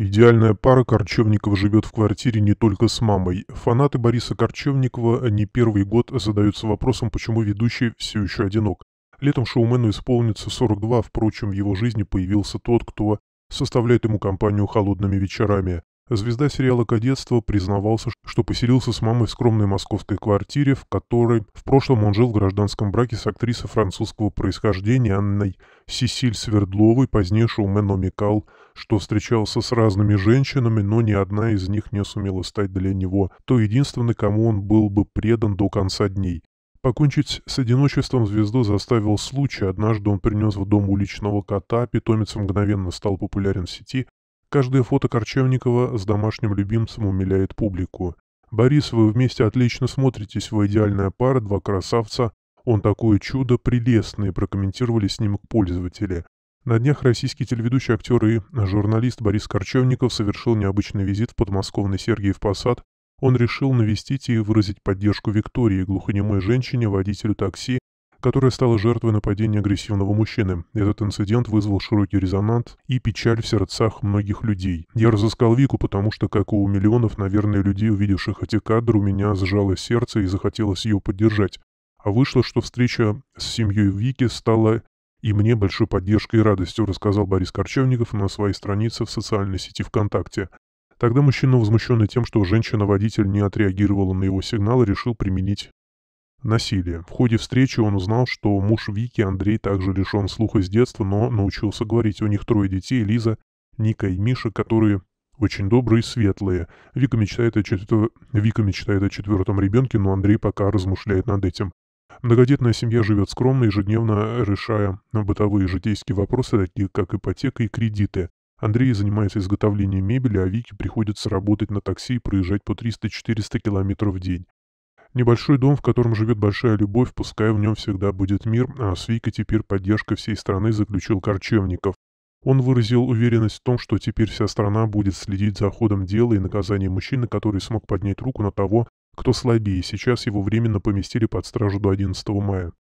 Идеальная пара Корчевников живет в квартире не только с мамой. Фанаты Бориса Корчевникова не первый год задаются вопросом, почему ведущий все еще одинок. Летом шоумену исполнится 42, впрочем, в его жизни появился тот, кто составляет ему компанию холодными вечерами. Звезда сериала «Кадетство» признавался, что поселился с мамой в скромной московской квартире, в которой в прошлом он жил в гражданском браке с актрисой французского происхождения Анной Сесиль Свердловой, позднее шоумен намекал, что встречался с разными женщинами, но ни одна из них не сумела стать для него то единственной, кому он был бы предан до конца дней. Покончить с одиночеством звезду заставил случай. Однажды он принес в дом уличного кота, питомец мгновенно стал популярен в сети, Каждое фото Корчевникова с домашним любимцем умиляет публику. «Борис, вы вместе отлично смотритесь, вы идеальная пара, два красавца. Он такое чудо, прелестный, прокомментировали снимок пользователи. На днях российский телеведущий, актер и журналист Борис Корчевников совершил необычный визит в подмосковный Сергиев Посад. Он решил навестить и выразить поддержку Виктории, глухонемой женщине, водителю такси, которая стала жертвой нападения агрессивного мужчины. Этот инцидент вызвал широкий резонанс и печаль в сердцах многих людей. Я разыскал Вику, потому что, как у миллионов, наверное, людей, увидевших эти кадры, у меня сжалось сердце и захотелось ее поддержать. А вышло, что встреча с семьей Вики стала и мне большой поддержкой и радостью, рассказал Борис Корчевников на своей странице в социальной сети ВКонтакте. Тогда мужчина, возмущенный тем, что женщина-водитель не отреагировала на его сигналы, решил применить Насилие. В ходе встречи он узнал, что муж Вики Андрей также лишен слуха с детства, но научился говорить. У них трое детей, Лиза, Ника и Миша, которые очень добрые и светлые. Вика мечтает о, четвер... Вика мечтает о четвертом ребенке, но Андрей пока размышляет над этим. Многодетная семья живет скромно, ежедневно решая бытовые и житейские вопросы, такие как ипотека и кредиты. Андрей занимается изготовлением мебели, а Вике приходится работать на такси и проезжать по 300-400 километров в день. Небольшой дом, в котором живет большая любовь, пускай в нем всегда будет мир, а с Викой теперь поддержка всей страны заключил Корчевников. Он выразил уверенность в том, что теперь вся страна будет следить за ходом дела и наказанием мужчины, который смог поднять руку на того, кто слабее. Сейчас его временно поместили под стражу до 11 мая.